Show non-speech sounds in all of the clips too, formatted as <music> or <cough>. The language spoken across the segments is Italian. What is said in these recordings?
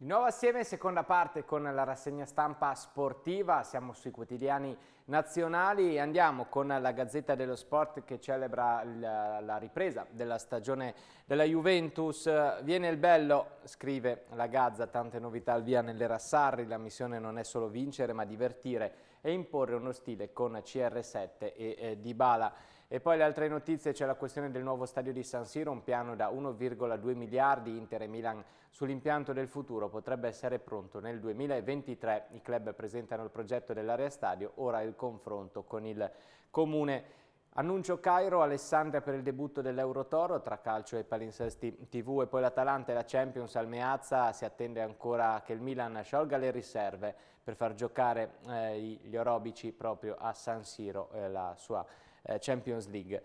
Di nuovo assieme, seconda parte con la rassegna stampa sportiva, siamo sui quotidiani nazionali, e andiamo con la Gazzetta dello Sport che celebra la, la ripresa della stagione della Juventus, viene il bello, scrive la Gazza, tante novità al via nelle Rassarri, la missione non è solo vincere ma divertire e imporre uno stile con CR7 e eh, Dybala. E poi le altre notizie, c'è la questione del nuovo stadio di San Siro, un piano da 1,2 miliardi Inter e Milan sull'impianto del futuro potrebbe essere pronto nel 2023. I club presentano il progetto dell'area stadio, ora il confronto con il comune. Annuncio Cairo, Alessandria per il debutto dell'Eurotoro tra calcio e palinsesti TV e poi l'Atalanta e la Champions al Meazza si attende ancora che il Milan sciolga le riserve per far giocare eh, gli orobici proprio a San Siro eh, la sua eh, Champions League.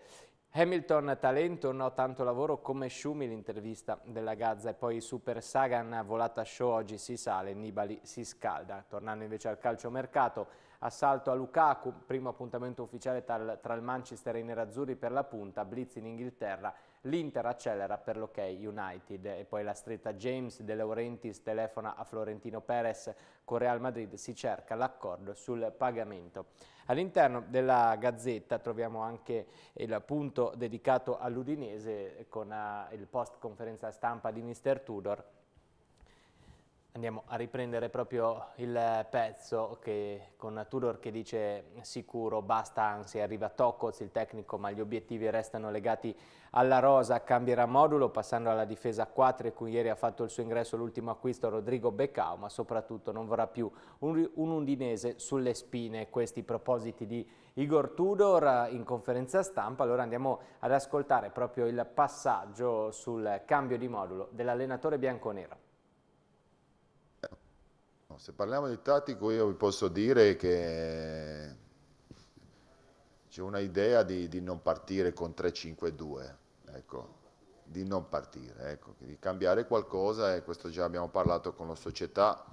Hamilton talento, no tanto lavoro come Schumi l'intervista della Gazza e poi Super Sagan volata show oggi si sale, Nibali si scalda. Tornando invece al calciomercato, assalto a Lukaku, primo appuntamento ufficiale tra il Manchester e i Nerazzurri per la punta, Blitz in Inghilterra L'Inter accelera per l'ok United e poi la stretta James De Laurentiis telefona a Florentino Perez con Real Madrid, si cerca l'accordo sul pagamento. All'interno della Gazzetta troviamo anche il punto dedicato all'Udinese con eh, il post conferenza stampa di Mr. Tudor Andiamo a riprendere proprio il pezzo che, con Tudor che dice sicuro, basta ansia, arriva Tocoz il tecnico ma gli obiettivi restano legati alla rosa, cambierà modulo passando alla difesa 4 in cui ieri ha fatto il suo ingresso l'ultimo acquisto Rodrigo Beccao ma soprattutto non vorrà più un, un undinese sulle spine, questi propositi di Igor Tudor in conferenza stampa, allora andiamo ad ascoltare proprio il passaggio sul cambio di modulo dell'allenatore bianconero se parliamo di tattico io vi posso dire che c'è un'idea di, di, non partire con 3-5-2, ecco, di non partire, ecco, di cambiare qualcosa e questo già abbiamo parlato con la società,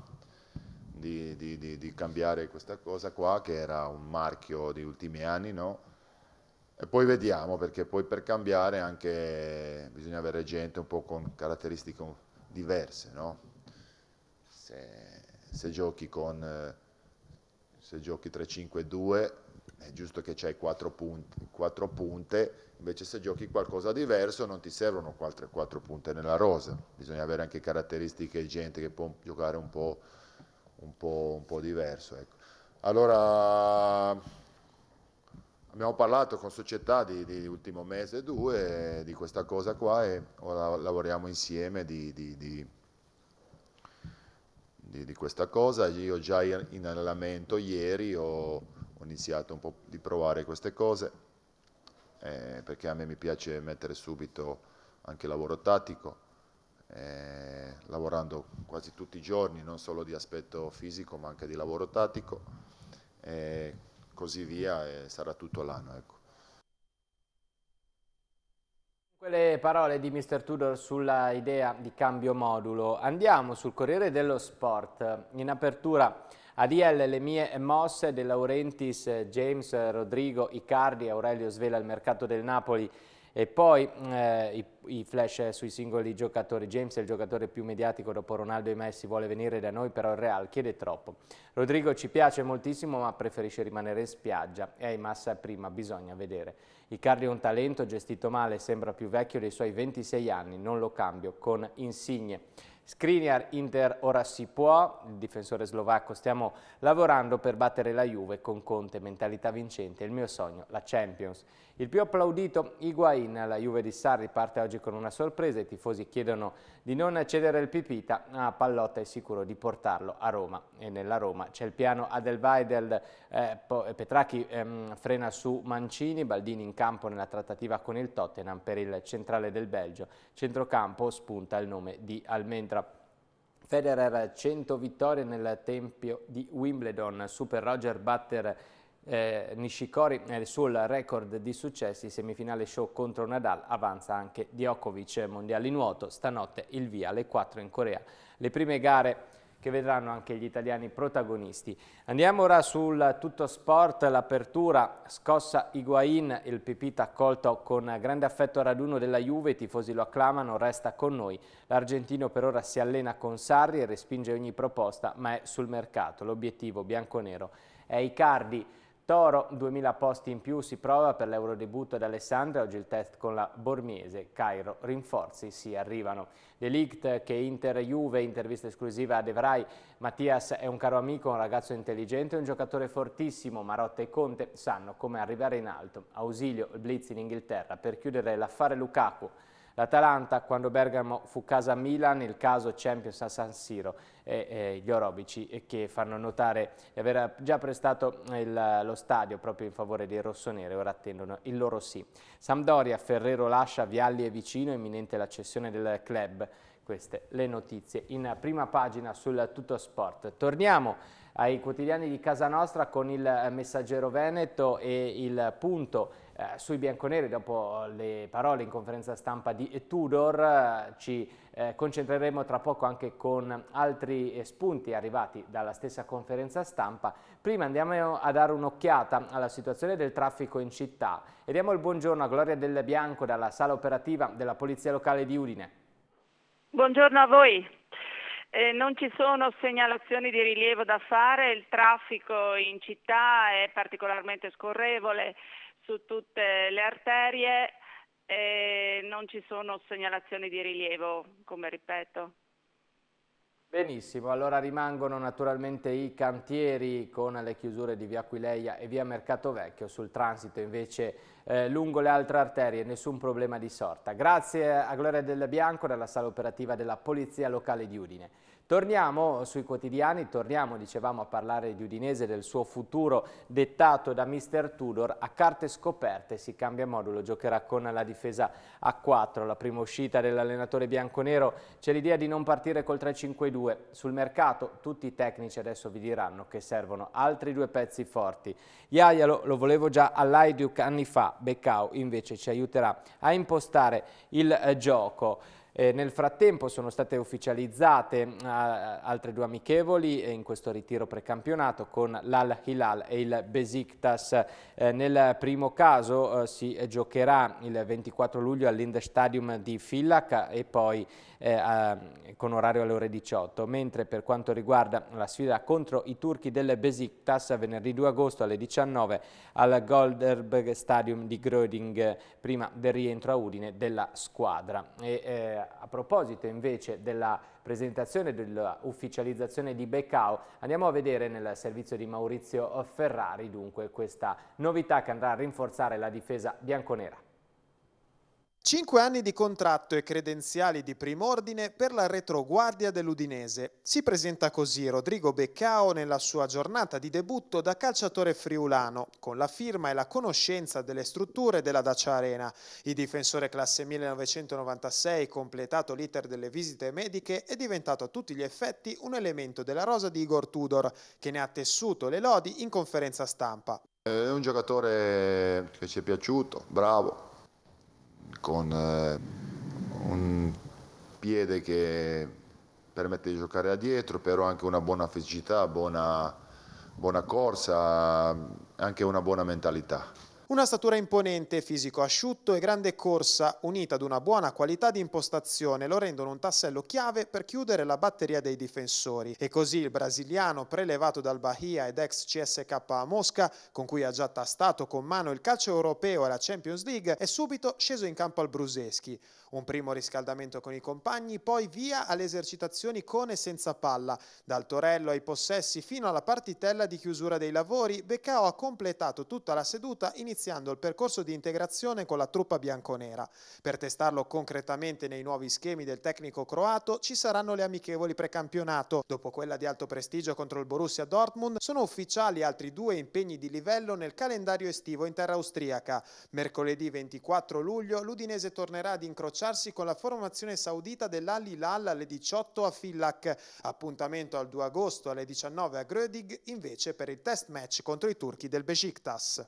di, di, di, cambiare questa cosa qua che era un marchio di ultimi anni, no? E poi vediamo perché poi per cambiare anche bisogna avere gente un po' con caratteristiche diverse, no? Se se giochi con eh, se giochi 3-5-2 è giusto che c'hai 4, quattro punte, invece se giochi qualcosa diverso non ti servono quattro, 4 punte nella rosa, bisogna avere anche caratteristiche e gente che può giocare un po', un po', un po diverso. Ecco. Allora, abbiamo parlato con società di, di ultimo mese, due, di questa cosa qua e ora lavoriamo insieme di, di, di di, di questa cosa. Io già in allenamento ieri ho, ho iniziato un po' di provare queste cose, eh, perché a me mi piace mettere subito anche lavoro tattico. Eh, lavorando quasi tutti i giorni, non solo di aspetto fisico ma anche di lavoro tattico e eh, così via e sarà tutto l'anno. Ecco. Quelle parole di Mr. Tudor sulla idea di cambio modulo. Andiamo sul Corriere dello Sport. In apertura ADL le mie mosse De Laurentiis, James, Rodrigo, Icardi, Aurelio svela il mercato del Napoli e poi eh, i, i, flash sui singoli giocatori. James è il giocatore più mediatico dopo Ronaldo e Messi, vuole venire da noi, però il Real chiede troppo. Rodrigo ci piace moltissimo, ma preferisce rimanere in spiaggia. E ai massa prima, bisogna vedere. Icardi è un talento, gestito male, sembra più vecchio dei suoi 26 anni, non lo cambio, con insigne. Skriniar, Inter ora si può, il difensore slovacco, stiamo lavorando per battere la Juve con Conte, mentalità vincente, il mio sogno, la Champions. Il più applaudito Higuain, alla Juve di Sarri parte oggi con una sorpresa, i tifosi chiedono di non cedere il Pipita, ma Pallotta è sicuro di portarlo a Roma e nella Roma c'è il piano Adelweidel, eh, eh Petrachi ehm, frena su Mancini, Baldini in campo nella trattativa con il Tottenham per il centrale del Belgio, centrocampo spunta il nome di Almentra. Federer 100 vittorie nel tempio di Wimbledon, Super Roger Butter eh, Nishikori eh, sul record di successi, semifinale show contro Nadal, avanza anche Djokovic, mondiali nuoto, stanotte il via alle 4 in Corea. Le prime gare che vedranno anche gli italiani protagonisti. Andiamo ora sul Tutto Sport, l'apertura scossa Higuain, il Pipita accolto con grande affetto a raduno della Juve, i tifosi lo acclamano, resta con noi. L'argentino per ora si allena con Sarri e respinge ogni proposta, ma è sul mercato. L'obiettivo bianconero è Icardi. Toro, 2000 posti in più, si prova per l'eurodebutto ad Alessandria, oggi il test con la Bormiese, Cairo, rinforzi si arrivano. Delict che Inter-Juve, intervista esclusiva a De Vrij, Mattias è un caro amico, un ragazzo intelligente, un giocatore fortissimo, Marotta e Conte sanno come arrivare in alto. Ausilio, il blitz in Inghilterra per chiudere l'affare Lukaku, L'Atalanta, quando Bergamo fu casa a Milan, il caso Champions a San Siro e, e gli Orobici che fanno notare di aver già prestato il, lo stadio proprio in favore dei rossoneri, ora attendono il loro sì. Sampdoria, Ferrero lascia, Vialli è Vicino, imminente la cessione del club. Queste le notizie in prima pagina sul Tutto Sport. Torniamo ai quotidiani di casa nostra con il Messaggero Veneto e il Punto eh, sui bianconeri, dopo le parole in conferenza stampa di Tudor, eh, ci eh, concentreremo tra poco anche con altri eh, spunti arrivati dalla stessa conferenza stampa. Prima andiamo a dare un'occhiata alla situazione del traffico in città e diamo il buongiorno a Gloria Del Bianco dalla sala operativa della Polizia Locale di Udine. Buongiorno a voi. Eh, non ci sono segnalazioni di rilievo da fare, il traffico in città è particolarmente scorrevole, su tutte le arterie e non ci sono segnalazioni di rilievo, come ripeto. Benissimo, allora rimangono naturalmente i cantieri con le chiusure di via Aquileia e via Mercato Vecchio, sul transito invece eh, lungo le altre arterie nessun problema di sorta. Grazie a Gloria Del Bianco dalla sala operativa della Polizia Locale di Udine. Torniamo sui quotidiani, torniamo, dicevamo, a parlare di Udinese e del suo futuro dettato da Mister Tudor. A carte scoperte si cambia modulo, giocherà con la difesa a 4. La prima uscita dell'allenatore bianconero c'è l'idea di non partire col 3-5-2. Sul mercato tutti i tecnici adesso vi diranno che servono altri due pezzi forti. Iaialo lo volevo già all'Aiduc anni fa, Beccau invece ci aiuterà a impostare il eh, gioco. Eh, nel frattempo sono state ufficializzate eh, altre due amichevoli eh, in questo ritiro precampionato con l'Al Hilal e il Besiktas. Eh, nel primo caso eh, si giocherà il 24 luglio all'Indestadium di Fillac e poi eh, a, con orario alle ore 18, mentre per quanto riguarda la sfida contro i turchi del Besiktas venerdì 2 agosto alle 19 al Golderberg Stadium di Gröding prima del rientro a Udine della squadra. E, a proposito invece della presentazione e dell'ufficializzazione di Beccao, andiamo a vedere nel servizio di Maurizio Ferrari dunque questa novità che andrà a rinforzare la difesa bianconera. Cinque anni di contratto e credenziali di primo ordine per la retroguardia dell'Udinese. Si presenta così Rodrigo Beccao nella sua giornata di debutto da calciatore friulano, con la firma e la conoscenza delle strutture della Dacia Arena. Il difensore classe 1996, completato l'iter delle visite mediche, è diventato a tutti gli effetti un elemento della rosa di Igor Tudor, che ne ha tessuto le lodi in conferenza stampa. Eh, è un giocatore che ci è piaciuto, bravo, con eh, un piede che permette di giocare a dietro, però anche una buona fisicità, buona, buona corsa, anche una buona mentalità. Una statura imponente, fisico asciutto e grande corsa, unita ad una buona qualità di impostazione, lo rendono un tassello chiave per chiudere la batteria dei difensori. E così il brasiliano, prelevato dal Bahia ed ex CSK a Mosca, con cui ha già tastato con mano il calcio europeo e la Champions League, è subito sceso in campo al Bruseschi. Un primo riscaldamento con i compagni, poi via alle esercitazioni con e senza palla. Dal torello ai possessi fino alla partitella di chiusura dei lavori, Beccao ha completato tutta la seduta iniziando iniziando il percorso di integrazione con la truppa bianconera. Per testarlo concretamente nei nuovi schemi del tecnico croato ci saranno le amichevoli precampionato. Dopo quella di alto prestigio contro il Borussia Dortmund sono ufficiali altri due impegni di livello nel calendario estivo in terra austriaca. Mercoledì 24 luglio l'Udinese tornerà ad incrociarsi con la formazione saudita dell'Al-Hilal alle 18 a Fillach. Appuntamento al 2 agosto alle 19 a Grödig invece per il test match contro i turchi del Besiktas.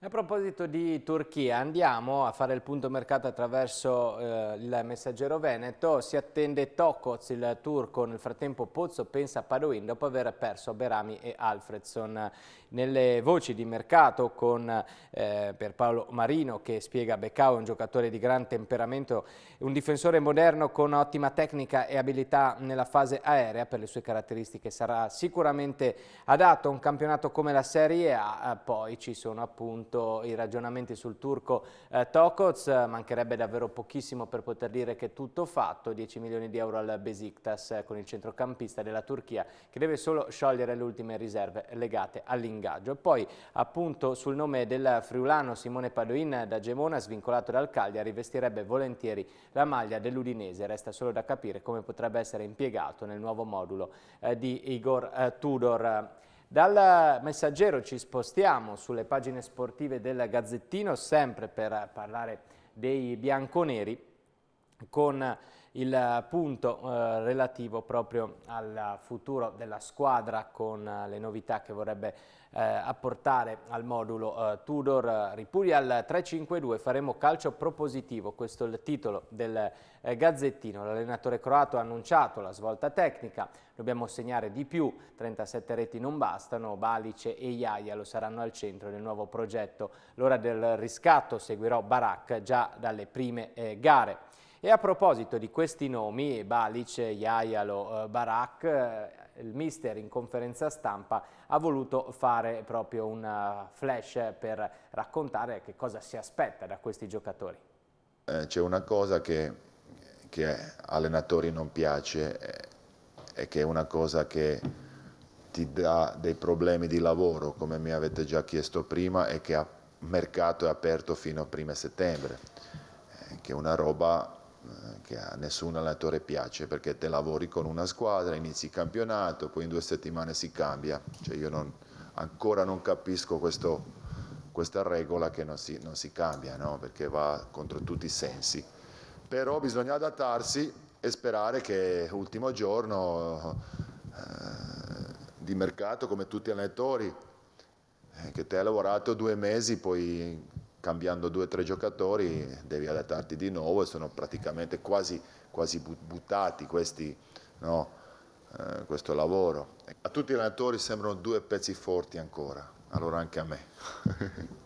A proposito di Turchia, andiamo a fare il punto mercato attraverso eh, il messaggero Veneto. Si attende Tokoz, il turco, nel frattempo Pozzo pensa a Padoin dopo aver perso Berami e Alfredson. Nelle voci di mercato con eh, Pierpaolo Marino che spiega Beccao è un giocatore di gran temperamento, un difensore moderno con ottima tecnica e abilità nella fase aerea. Per le sue caratteristiche sarà sicuramente adatto a un campionato come la Serie A, poi ci sono appunto appunto i ragionamenti sul turco eh, Tokoz, mancherebbe davvero pochissimo per poter dire che è tutto fatto, 10 milioni di euro al Besiktas eh, con il centrocampista della Turchia che deve solo sciogliere le ultime riserve legate all'ingaggio. Poi appunto sul nome del friulano Simone Padoin da Gemona svincolato dal Cagliari vestirebbe volentieri la maglia dell'Udinese, resta solo da capire come potrebbe essere impiegato nel nuovo modulo eh, di Igor eh, Tudor. Dal messaggero ci spostiamo sulle pagine sportive del Gazzettino, sempre per parlare dei bianconeri con il punto eh, relativo proprio al futuro della squadra con eh, le novità che vorrebbe eh, apportare al modulo eh, Tudor Ripulia al 3-5-2 faremo calcio propositivo questo è il titolo del eh, Gazzettino l'allenatore croato ha annunciato la svolta tecnica dobbiamo segnare di più 37 reti non bastano Balice e Iaia lo saranno al centro del nuovo progetto l'ora del riscatto seguirò Barak già dalle prime eh, gare e a proposito di questi nomi, Balice, Iaialo, eh, Barak, eh, il mister in conferenza stampa ha voluto fare proprio un eh, flash per raccontare che cosa si aspetta da questi giocatori. C'è una cosa che, che allenatori non piace e che è una cosa che ti dà dei problemi di lavoro, come mi avete già chiesto prima, e che il mercato è aperto fino a prima settembre, che è una roba eh, che a nessun allenatore piace perché te lavori con una squadra, inizi il campionato, poi in due settimane si cambia. Cioè io non, ancora non capisco questo, questa regola che non si, non si cambia, no? perché va contro tutti i sensi. Però bisogna adattarsi e sperare che l'ultimo giorno eh, di mercato, come tutti gli allenatori, eh, che te hai lavorato due mesi, poi cambiando due o tre giocatori devi adattarti di nuovo e sono praticamente quasi, quasi buttati questi, no, eh, questo lavoro. A tutti i allenatori sembrano due pezzi forti ancora, allora anche a me. <laughs>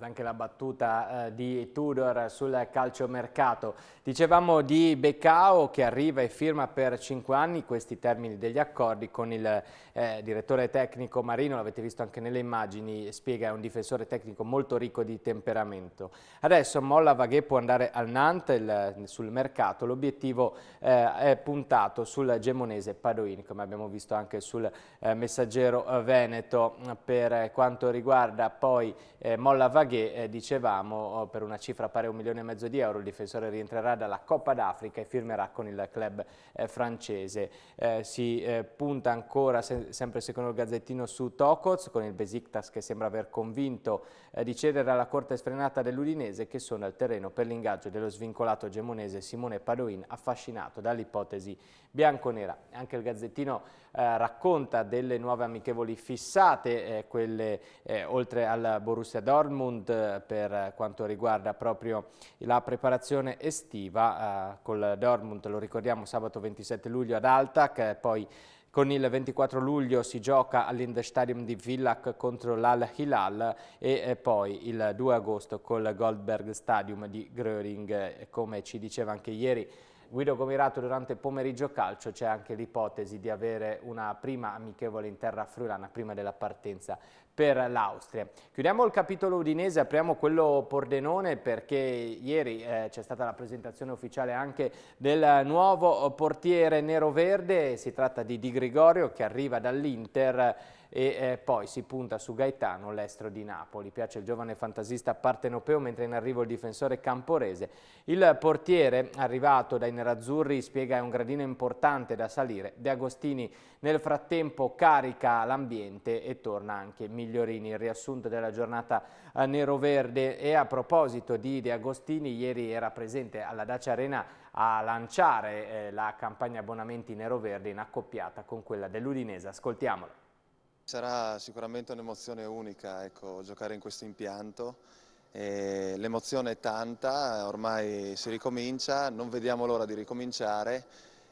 Questa anche la battuta eh, di Tudor sul calciomercato. Dicevamo di Becao che arriva e firma per 5 anni questi termini degli accordi con il eh, direttore tecnico Marino, l'avete visto anche nelle immagini, spiega è un difensore tecnico molto ricco di temperamento. Adesso Molla Vaghe può andare al Nantes il, sul mercato, l'obiettivo eh, è puntato sul gemonese Padoini, come abbiamo visto anche sul eh, messaggero eh, Veneto. Per quanto riguarda poi eh, Molla Vaghe, Maghe, eh, dicevamo, oh, per una cifra pari a un milione e mezzo di euro, il difensore rientrerà dalla Coppa d'Africa e firmerà con il club eh, francese. Eh, si eh, punta ancora, se, sempre secondo il Gazzettino, su Tokoz, con il Besiktas che sembra aver convinto eh, di cedere alla corte sfrenata dell'Udinese, che sono al terreno per l'ingaggio dello svincolato gemonese Simone Padoin, affascinato dall'ipotesi bianconera. Anche il Gazzettino eh, racconta delle nuove amichevoli fissate, eh, quelle eh, oltre al Borussia Dortmund eh, per quanto riguarda proprio la preparazione estiva eh, col Dortmund, lo ricordiamo sabato 27 luglio ad Altac, eh, poi con il 24 luglio si gioca all'Indestadium di Villach contro l'Al Hilal e poi il 2 agosto col Goldberg Stadium di Gröring, come ci diceva anche ieri Guido Gomirato durante il pomeriggio calcio c'è anche l'ipotesi di avere una prima amichevole in terra friulana prima della partenza per l'Austria. Chiudiamo il capitolo udinese, apriamo quello Pordenone perché ieri eh, c'è stata la presentazione ufficiale anche del nuovo portiere nero-verde, si tratta di Di Gregorio che arriva dall'Inter e eh, poi si punta su Gaetano, l'estro di Napoli. Piace il giovane fantasista partenopeo, mentre in arrivo il difensore camporese. Il portiere, arrivato dai nerazzurri, spiega è un gradino importante da salire. De Agostini nel frattempo carica l'ambiente e torna anche Migliorini. Il riassunto della giornata eh, nero-verde e a proposito di De Agostini, ieri era presente alla Dacia Arena a lanciare eh, la campagna abbonamenti nero-verde in accoppiata con quella dell'Udinese. Ascoltiamolo. Sarà sicuramente un'emozione unica ecco, giocare in questo impianto. L'emozione è tanta, ormai si ricomincia, non vediamo l'ora di ricominciare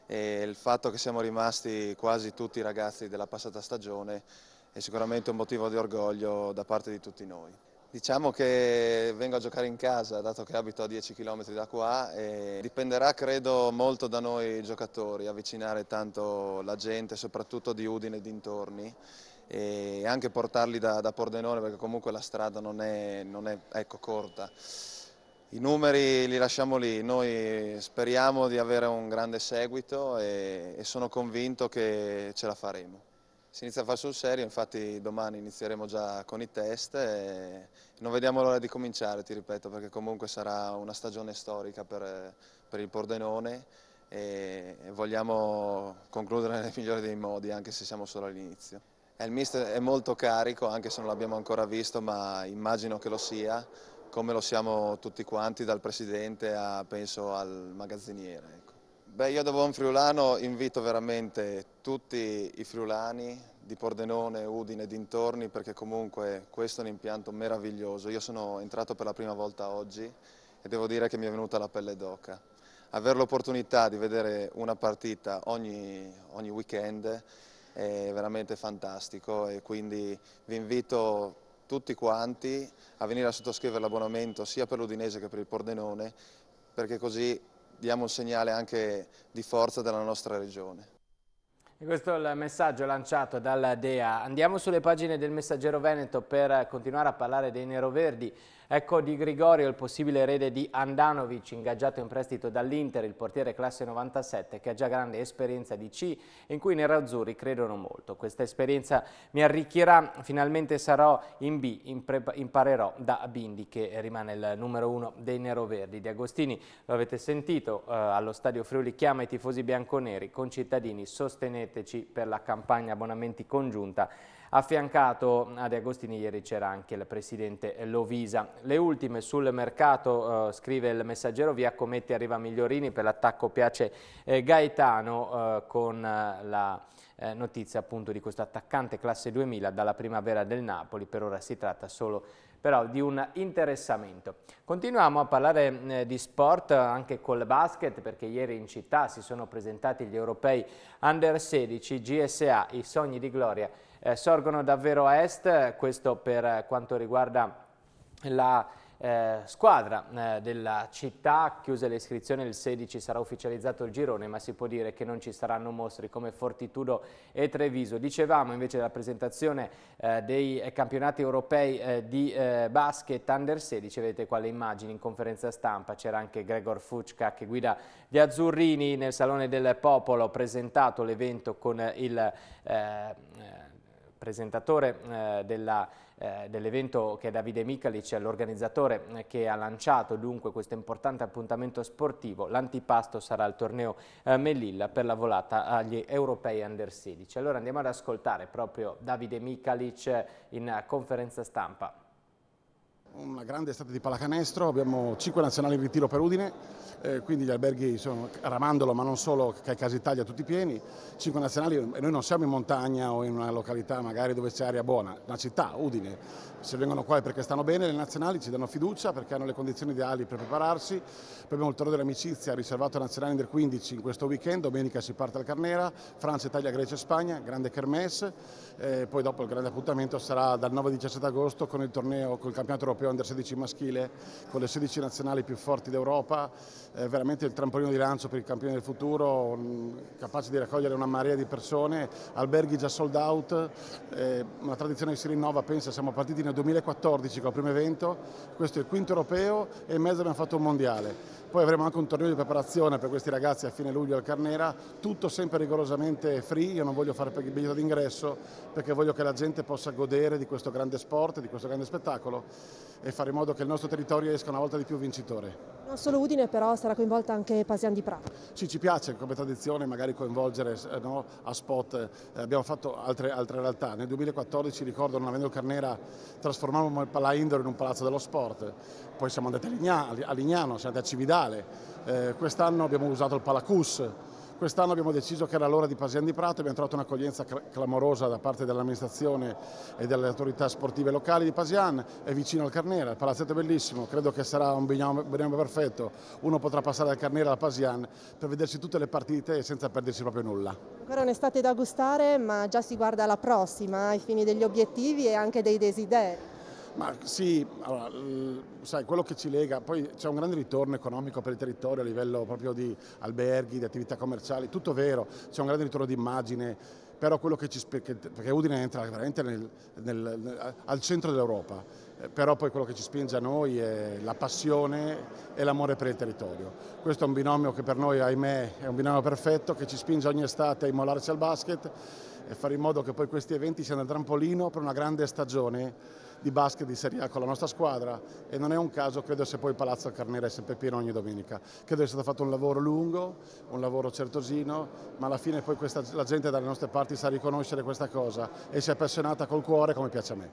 e il fatto che siamo rimasti quasi tutti i ragazzi della passata stagione è sicuramente un motivo di orgoglio da parte di tutti noi. Diciamo che vengo a giocare in casa, dato che abito a 10 km da qua, e dipenderà credo molto da noi giocatori, avvicinare tanto la gente, soprattutto di Udine e dintorni e anche portarli da, da Pordenone perché comunque la strada non è, non è ecco, corta. I numeri li lasciamo lì, noi speriamo di avere un grande seguito e, e sono convinto che ce la faremo. Si inizia a fare sul serio, infatti domani inizieremo già con i test e non vediamo l'ora di cominciare, ti ripeto, perché comunque sarà una stagione storica per, per il Pordenone e, e vogliamo concludere <laughs> nel migliore dei modi, anche se siamo solo all'inizio. Eh, il mister è molto carico, anche se non l'abbiamo ancora visto, ma immagino che lo sia, come lo siamo tutti quanti, dal presidente a, penso, al magazziniere. Ecco. Beh, io da buon friulano invito veramente tutti i friulani di Pordenone, Udine e dintorni, perché comunque questo è un impianto meraviglioso. Io sono entrato per la prima volta oggi e devo dire che mi è venuta la pelle d'oca. Avere l'opportunità di vedere una partita ogni, ogni weekend è veramente fantastico e quindi vi invito tutti quanti a venire a sottoscrivere l'abbonamento sia per l'Udinese che per il Pordenone perché così diamo un segnale anche di forza della nostra regione. E questo è il messaggio lanciato dalla DEA. Andiamo sulle pagine del Messaggero Veneto per continuare a parlare dei neroverdi. Ecco Di Grigorio, il possibile erede di Andanovic, ingaggiato in prestito dall'Inter, il portiere classe 97, che ha già grande esperienza di C, in cui i nerazzurri credono molto. Questa esperienza mi arricchirà, finalmente sarò in B, imparerò da Bindi, che rimane il numero uno dei neroverdi. Di Agostini, lo avete sentito, eh, allo stadio Friuli chiama i tifosi bianconeri, concittadini, sosteneteci per la campagna abbonamenti congiunta Affiancato ad Agostini ieri c'era anche il presidente Lovisa. Le ultime sul mercato, eh, scrive il messaggero, via Cometti arriva Migliorini per l'attacco piace eh, Gaetano eh, con la eh, notizia appunto di questo attaccante classe 2000 dalla primavera del Napoli, per ora si tratta solo però di un interessamento. Continuiamo a parlare eh, di sport anche col basket perché ieri in città si sono presentati gli europei under 16 GSA, i sogni di gloria eh, sorgono davvero a est, questo per quanto riguarda la eh, squadra eh, della città, chiuse le iscrizioni il 16 sarà ufficializzato il girone ma si può dire che non ci saranno mostri come Fortitudo e Treviso. Dicevamo invece della presentazione eh, dei campionati europei eh, di eh, basket Under 16, vedete qua le immagini in conferenza stampa, c'era anche Gregor Fucca che guida gli Azzurrini nel Salone del Popolo, presentato l'evento con il eh, presentatore eh, eh, dell'evento che è Davide Micalic, l'organizzatore eh, che ha lanciato dunque questo importante appuntamento sportivo. L'antipasto sarà il torneo Melilla per la volata agli europei under 16. Allora andiamo ad ascoltare proprio Davide Michalic in conferenza stampa. Una grande estate di pallacanestro, abbiamo 5 nazionali in ritiro per Udine, eh, quindi gli alberghi sono Ramandolo ma non solo, che Casa Italia tutti pieni, 5 nazionali e noi non siamo in montagna o in una località magari dove c'è aria buona, una città, Udine, se vengono qua è perché stanno bene le nazionali, ci danno fiducia perché hanno le condizioni ideali per prepararsi, poi abbiamo il torneo dell'amicizia riservato ai nazionali under 15 in questo weekend, domenica si parte al Carnera, Francia, Italia, Grecia e Spagna, grande kermesse, eh, poi dopo il grande appuntamento sarà dal 9-17 agosto con il torneo, col campionato europeo europeo under 16 maschile con le 16 nazionali più forti d'Europa, eh, veramente il trampolino di lancio per il campione del futuro, mm, capace di raccogliere una marea di persone, alberghi già sold out, eh, una tradizione che si rinnova, pensa, siamo partiti nel 2014 col primo evento, questo è il quinto europeo e in mezzo abbiamo fatto un mondiale. Poi avremo anche un torneo di preparazione per questi ragazzi a fine luglio al Carnera, tutto sempre rigorosamente free, io non voglio fare biglietto d'ingresso perché voglio che la gente possa godere di questo grande sport, di questo grande spettacolo e fare in modo che il nostro territorio esca una volta di più vincitore. Non solo Udine però sarà coinvolta anche Pasian di Prato. Sì, ci piace come tradizione magari coinvolgere eh, no, a spot, eh, abbiamo fatto altre, altre, realtà. Nel 2014 ricordo non avendo il Carnera trasformavamo il Pala Indoro in un palazzo dello sport poi siamo andati a Lignano, siamo andati a Cividale, eh, quest'anno abbiamo usato il Palacus, Quest'anno abbiamo deciso che era l'ora di Pasian di Prato, abbiamo trovato un'accoglienza clamorosa da parte dell'amministrazione e delle autorità sportive locali di Pasian, è vicino al Carnera, il palazzetto è bellissimo, credo che sarà un binomio perfetto, uno potrà passare dal Carnera al Pasian per vedersi tutte le partite senza perdersi proprio nulla. Ancora un'estate da gustare ma già si guarda alla prossima ai fini degli obiettivi e anche dei desideri. Ma sì, allora, sai, quello che ci lega, poi c'è un grande ritorno economico per il territorio a livello proprio di alberghi, di attività commerciali, tutto vero, c'è un grande ritorno di immagine, però quello che ci spinge, perché Udine entra veramente nel, nel, al centro dell'Europa, eh, però poi quello che ci spinge a noi è la passione e l'amore per il territorio. Questo è un binomio che per noi, ahimè, è un binomio perfetto, che ci spinge ogni estate a immolarci al basket e fare in modo che poi questi eventi siano il trampolino per una grande stagione di basket di Serie A con la nostra squadra e non è un caso, credo, se poi Palazzo Carnera è sempre pieno ogni domenica. Credo sia stato fatto un lavoro lungo, un lavoro certosino, ma alla fine poi questa, la gente dalle nostre parti sa riconoscere questa cosa e si è appassionata col cuore come piace a me.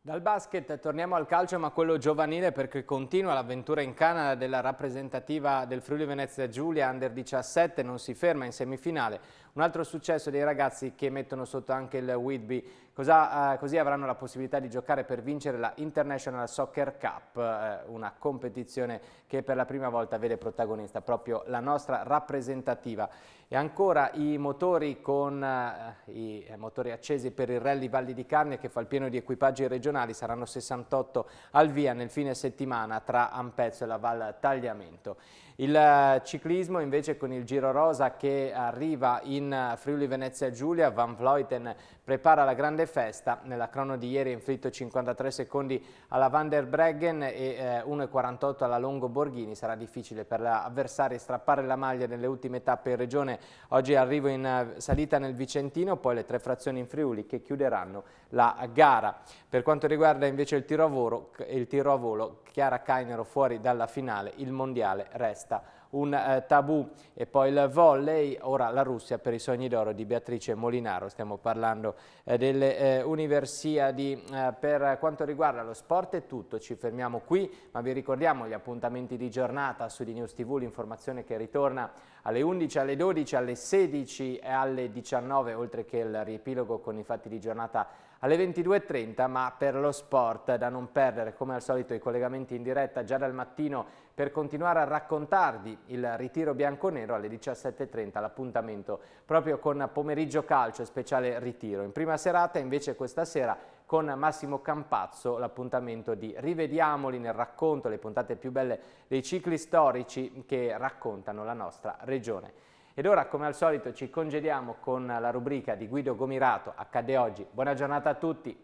Dal basket torniamo al calcio ma quello giovanile perché continua l'avventura in Canada della rappresentativa del Friuli Venezia Giulia Under 17 non si ferma in semifinale. Un altro successo dei ragazzi che mettono sotto anche il Whitby Cosa, eh, così avranno la possibilità di giocare per vincere la International Soccer Cup, eh, una competizione che per la prima volta vede protagonista proprio la nostra rappresentativa. E ancora i motori con eh, i motori accesi per il Rally Valli di Carnia che fa il pieno di equipaggi regionali saranno 68 al via nel fine settimana tra Ampezzo e la Val Tagliamento. Il eh, ciclismo invece con il Giro Rosa che arriva in eh, Friuli Venezia Giulia, Van Vleuten prepara la grande festa. Nella crono di ieri ha inflitto 53 secondi alla Van der Breggen e eh, 1,48 alla Longo Borghini. Sarà difficile per l'avversario strappare la maglia nelle ultime tappe in regione. Oggi arrivo in eh, salita nel Vicentino, poi le tre frazioni in Friuli che chiuderanno la gara. Per quanto riguarda invece il tiro a volo, il tiro a volo Chiara Cainero fuori dalla finale, il mondiale resta un eh, tabù e poi il volley, ora la Russia per i sogni d'oro di Beatrice Molinaro, stiamo parlando eh, delle eh, universiadi eh, per quanto riguarda lo sport è tutto, ci fermiamo qui ma vi ricordiamo gli appuntamenti di giornata su di News TV, l'informazione che ritorna alle 11, alle 12, alle 16 e alle 19 oltre che il riepilogo con i fatti di giornata alle 22.30 ma per lo sport da non perdere come al solito i collegamenti in diretta già dal mattino per continuare a raccontarvi il ritiro bianconero alle 17.30 l'appuntamento proprio con pomeriggio calcio speciale ritiro in prima serata invece questa sera con Massimo Campazzo l'appuntamento di Rivediamoli nel racconto le puntate più belle dei cicli storici che raccontano la nostra regione. Ed ora come al solito ci congediamo con la rubrica di Guido Gomirato, Accade Oggi. Buona giornata a tutti!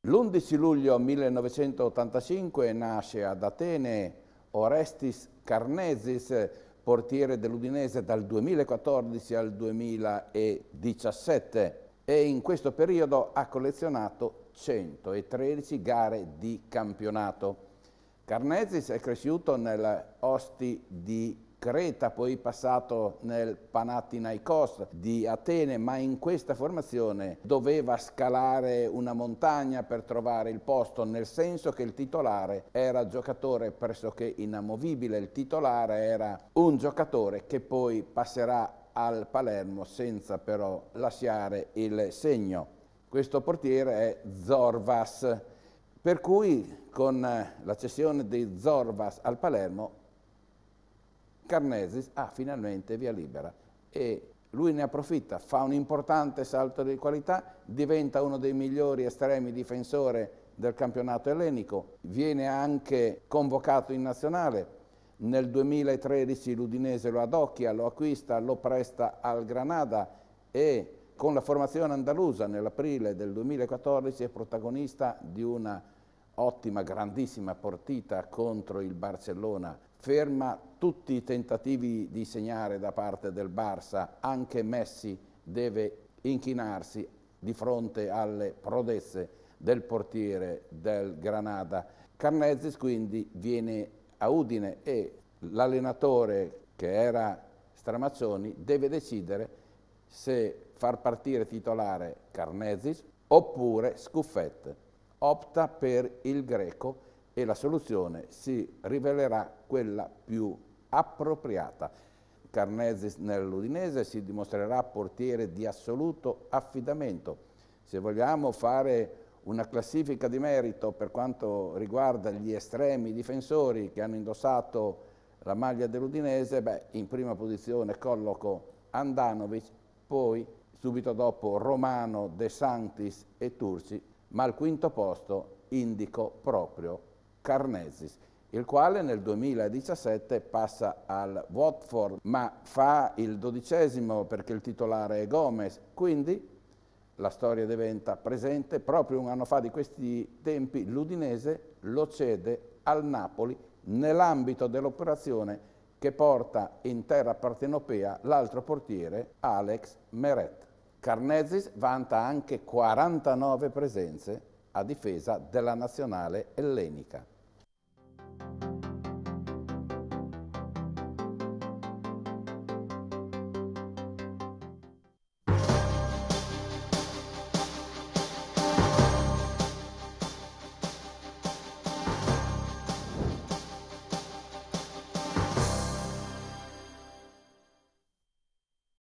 L'11 luglio 1985 nasce ad Atene Orestis Carnesis, portiere dell'Udinese dal 2014 al 2017 e in questo periodo ha collezionato 113 gare di campionato. Carnezis è cresciuto nell'Osti di Creta, poi passato nel Panathinaikos di Atene, ma in questa formazione doveva scalare una montagna per trovare il posto, nel senso che il titolare era giocatore pressoché inamovibile, il titolare era un giocatore che poi passerà al Palermo senza però lasciare il segno. Questo portiere è Zorvas, per cui con eh, la cessione di Zorvas al Palermo, Carnesis ha finalmente via libera e lui ne approfitta, fa un importante salto di qualità, diventa uno dei migliori estremi difensore del campionato ellenico, viene anche convocato in nazionale, nel 2013 l'Udinese lo adocchia, lo acquista, lo presta al Granada e con la formazione andalusa nell'aprile del 2014 è protagonista di una ottima, grandissima partita contro il Barcellona. Ferma tutti i tentativi di segnare da parte del Barça, anche Messi deve inchinarsi di fronte alle prodezze del portiere del Granada. Carnezis quindi viene a Udine e l'allenatore che era Stramazzoni deve decidere se far partire titolare Carnesis oppure Scuffet. Opta per il greco e la soluzione si rivelerà quella più appropriata. Carnesis nell'Udinese si dimostrerà portiere di assoluto affidamento. Se vogliamo fare una classifica di merito per quanto riguarda gli estremi difensori che hanno indossato la maglia dell'Udinese, beh, in prima posizione colloco Andanovic, poi subito dopo Romano, De Santis e Turci, ma al quinto posto indico proprio Carnesis, il quale nel 2017 passa al Watford, ma fa il dodicesimo perché il titolare è Gomez, quindi la storia diventa presente, proprio un anno fa di questi tempi l'Udinese lo cede al Napoli nell'ambito dell'operazione che porta in terra partenopea l'altro portiere Alex Meret. Carnezis vanta anche 49 presenze a difesa della nazionale ellenica.